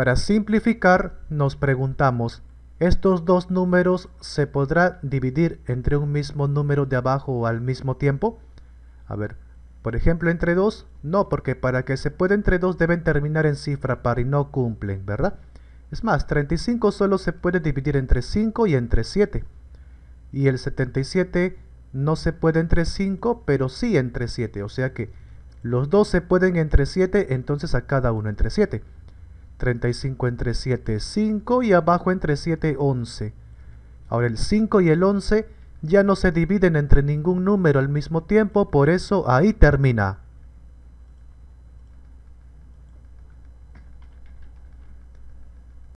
Para simplificar, nos preguntamos, ¿estos dos números se podrá dividir entre un mismo número de abajo al mismo tiempo? A ver, por ejemplo, entre dos, no, porque para que se pueda entre dos deben terminar en cifra par y no cumplen, ¿verdad? Es más, 35 solo se puede dividir entre 5 y entre 7. Y el 77 no se puede entre 5, pero sí entre 7. O sea que los dos se pueden entre 7, entonces a cada uno entre 7. 35 entre 7, 5 y abajo entre 7, 11. Ahora el 5 y el 11 ya no se dividen entre ningún número al mismo tiempo, por eso ahí termina.